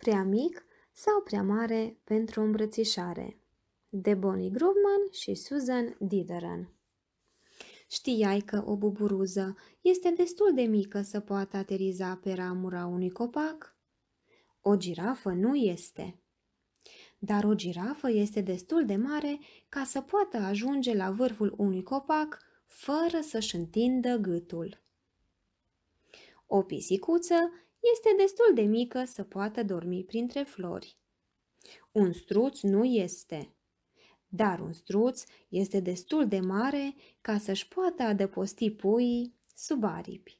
prea mic sau prea mare pentru îmbrățișare, de Bonnie Grubman și Susan Dideran. Știai că o buburuză este destul de mică să poată ateriza pe ramura unui copac? O girafă nu este. Dar o girafă este destul de mare ca să poată ajunge la vârful unui copac fără să-și întindă gâtul. O pisicuță este destul de mică să poată dormi printre flori. Un struț nu este, dar un struț este destul de mare ca să-și poată adăposti puii sub aripi.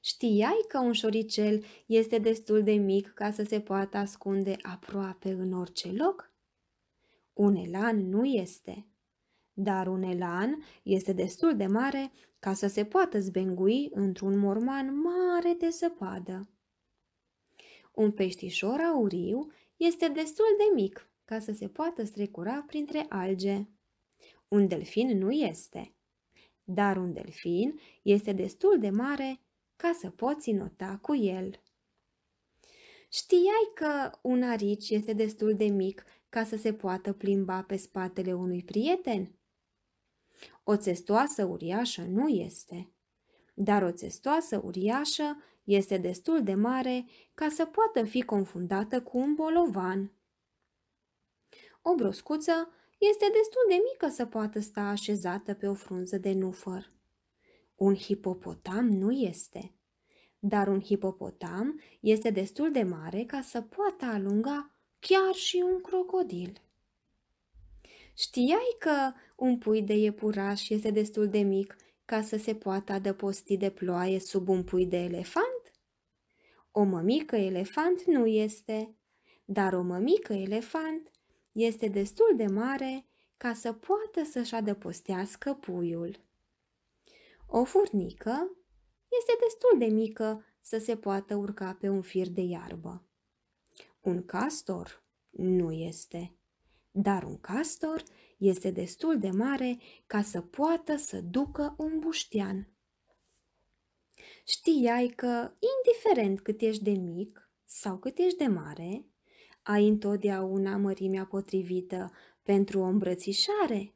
Știai că un șoricel este destul de mic ca să se poată ascunde aproape în orice loc? Un elan nu este, dar un elan este destul de mare ca să se poată zbengui într-un morman mare de zăpadă. Un peștișor auriu este destul de mic ca să se poată strecura printre alge. Un delfin nu este, dar un delfin este destul de mare ca să poți nota cu el. Știai că un arici este destul de mic ca să se poată plimba pe spatele unui prieten? O testoasă uriașă nu este. Dar o testoasă uriașă este destul de mare ca să poată fi confundată cu un bolovan. O broscuță este destul de mică să poată sta așezată pe o frunză de nufăr. Un hipopotam nu este, dar un hipopotam este destul de mare ca să poată alunga chiar și un crocodil. Știai că un pui de iepuraș este destul de mic ca să se poată adăposti de ploaie sub un pui de elefant? O mămică elefant nu este, dar o mămică elefant este destul de mare ca să poată să-și adăpostească puiul. O furnică este destul de mică să se poată urca pe un fir de iarbă. Un castor nu este dar un castor este destul de mare ca să poată să ducă un buștean. Știai că, indiferent cât ești de mic sau cât ești de mare, ai întotdeauna mărimea potrivită pentru o îmbrățișare?